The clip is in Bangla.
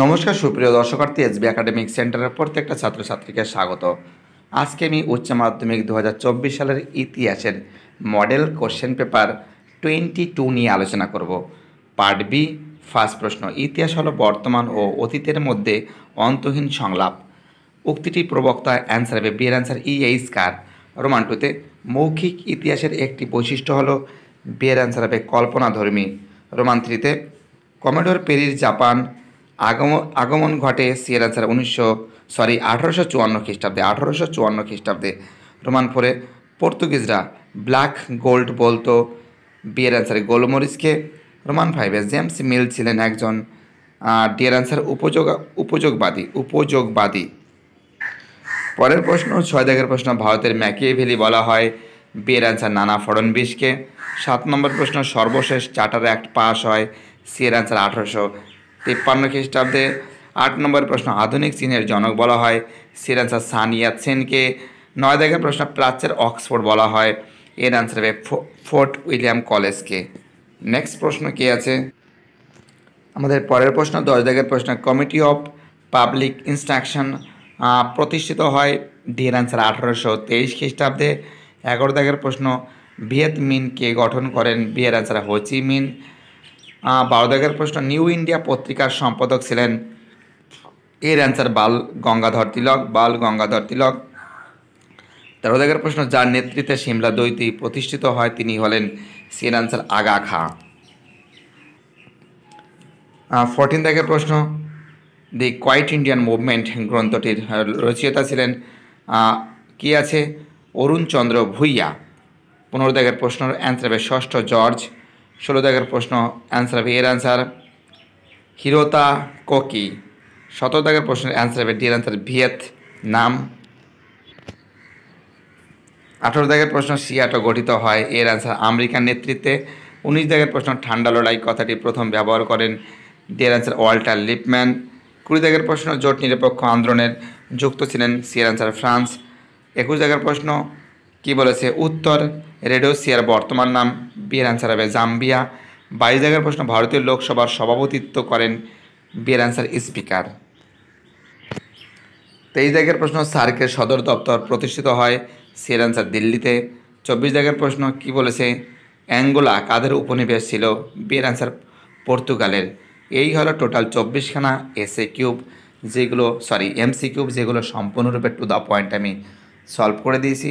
নমস্কার সুপ্রিয় দর্শকার্থী এসবি একাডেমিক সেন্টারের প্রত্যেকটা ছাত্রছাত্রীকে স্বাগত আজকে আমি উচ্চ মাধ্যমিক দু সালের ইতিহাসের model question paper twenty two নিয়ে আলোচনা করব পার্ট বি ফার্স্ট প্রশ্ন ইতিহাস হলো বর্তমান ও অতীতের মধ্যে অন্তহীন সংলাপ উক্তিটি প্রবক্তা অ্যান্সার হবে বিয়ের অ্যান্সার ই এইস কার রোমান টুতে মৌখিক ইতিহাসের একটি বৈশিষ্ট্য হলো বিয়ের অ্যান্সার হবে কল্পনাধর্মী রোমান থ্রিতে কমেডোর পেরির জাপান আগমন আগমন ঘটে সিয়েরা ছাড়া উনিশশো সরি আঠারোশো চুয়ান্ন খ্রিস্টাব্দে আঠারোশো চুয়ান্ন খ্রিস্টাব্দে রোমানপুরে পর্তুগিজরা ব্ল্যাক গোল্ড বলতো বিয়ের অ্যান্সারে গোলমরিচকে রোমান ফাইভে জেমস মিল ছিলেন একজন ডিয়ার অ্যান্সার উপযোগ উপযোগবাদী উপযোগবাদী পরের প্রশ্ন ছয় দাগের প্রশ্ন ভারতের ম্যাকিয়েভেলি বলা হয় বিয়ের অ্যান্সার নানা ফড়নবিশকে সাত নম্বর প্রশ্ন সর্বশেষ চার্টার অ্যাক্ট পাস হয় সিয়ের অ্যান্সার আঠারোশো তিপ্পান্ন খ্রিস্টাব্দে আট নম্বর প্রশ্ন আধুনিক চীনের জনক বলা হয় সির অ্যান্সার সানিয়াত সেনকে নয় দেখার প্রশ্ন প্রাচ্যের অক্সফোর্ড বলা হয় এর অ্যান্সার হবে ফোর্ট উইলিয়াম কলেজকে নেক্সট প্রশ্ন কি আছে আমাদের পরের প্রশ্ন দশ দেখের প্রশ্ন কমিটি অফ পাবলিক ইনস্ট্রাকশন প্রতিষ্ঠিত হয় এর অ্যান্সার আঠারোশো তেইশ খ্রিস্টাব্দে এগারো দাগের প্রশ্ন ভিয়েত গঠন করেন বিয়ের অ্যান্সার হোচি মিন বারো দাগের প্রশ্ন নিউ ইন্ডিয়া পত্রিকার সম্পাদক ছিলেন এর অ্যান্সার বাল গঙ্গাধর তিলক বাল গঙ্গাধর তিলক তেরো দাগের প্রশ্ন যার নেতৃত্বে সিমলা দৈতি প্রতিষ্ঠিত হয় তিনি হলেন সিএন অ্যান্সার আগা খা ফোরটিন দাগের প্রশ্ন দি কোয়াইট ইন্ডিয়ান মুভমেন্ট গ্রন্থটির রচয়িতা ছিলেন কি আছে অরুণচন্দ্র ভুইয়া পনেরো দাগের প্রশ্নের অ্যান্সার হবে ষষ্ঠ জর্জ ষোলো দাগের প্রশ্ন অ্যান্সার হবে এর অ্যান্সার হিরোতা কোকি সতেরো দাগের প্রশ্নের অ্যান্সার হবে ডি অ্যান্সার ভিয়েত নাম আঠেরো দাগের প্রশ্ন সিয়াটো গঠিত হয় এর অ্যান্সার আমেরিকার নেতৃত্বে উনিশ দাগের প্রশ্ন ঠান্ডা লড়াই কথাটি প্রথম ব্যবহার করেন ডি অ্যান্সার ওয়াল্টার লিপম্যান কুড়ি দাগের প্রশ্ন জোট নিরপেক্ষ আন্দোলনের যুক্ত ছিলেন সিয়ার অ্যান্সার ফ্রান্স একুশ দাগের প্রশ্ন কি বলেছে উত্তর রেডিও সিয়ার বর্তমান নাম বিয়ের অ্যান্সার হবে জাম্বিয়া বাইশ জায়গার প্রশ্ন ভারতীয় লোকসভার সভাপতিত্ব করেন বিয়ের অ্যান্সার স্পিকার তেইশ জায়গার প্রশ্ন সার্কের সদর দপ্তর প্রতিষ্ঠিত হয় সিয়ের অ্যান্সার দিল্লিতে চব্বিশ জায়গার প্রশ্ন কি বলেছে অ্যাঙ্গোলা কাদের উপনিবেশ ছিল বিয়ের অ্যান্সার পর্তুগালের এই হলো টোটাল চব্বিশখানা এসএ কিউব যেগুলো সরি এমসি কিউব যেগুলো সম্পূর্ণরূপে টু দ্য পয়েন্ট আমি সলভ করে দিয়েছি